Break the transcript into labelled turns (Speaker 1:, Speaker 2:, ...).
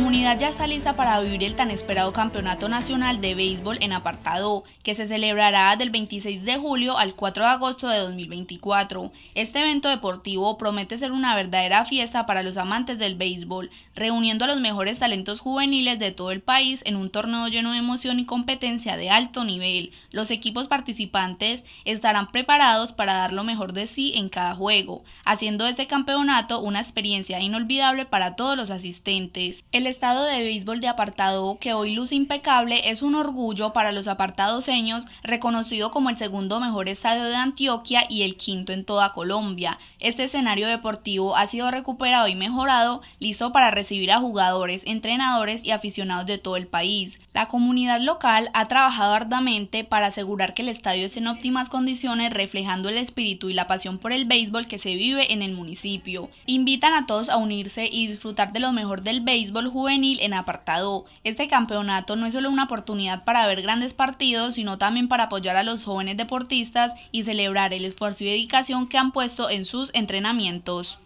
Speaker 1: comunidad ya está lista para vivir el tan esperado Campeonato Nacional de Béisbol en apartado, que se celebrará del 26 de julio al 4 de agosto de 2024. Este evento deportivo promete ser una verdadera fiesta para los amantes del béisbol, reuniendo a los mejores talentos juveniles de todo el país en un torneo lleno de emoción y competencia de alto nivel. Los equipos participantes estarán preparados para dar lo mejor de sí en cada juego, haciendo este campeonato una experiencia inolvidable para todos los asistentes estado de béisbol de apartado que hoy luce impecable es un orgullo para los apartadoseños, reconocido como el segundo mejor estadio de Antioquia y el quinto en toda Colombia. Este escenario deportivo ha sido recuperado y mejorado, listo para recibir a jugadores, entrenadores y aficionados de todo el país. La comunidad local ha trabajado arduamente para asegurar que el estadio esté en óptimas condiciones, reflejando el espíritu y la pasión por el béisbol que se vive en el municipio. Invitan a todos a unirse y disfrutar de lo mejor del béisbol juvenil en apartado. Este campeonato no es solo una oportunidad para ver grandes partidos, sino también para apoyar a los jóvenes deportistas y celebrar el esfuerzo y dedicación que han puesto en sus entrenamientos.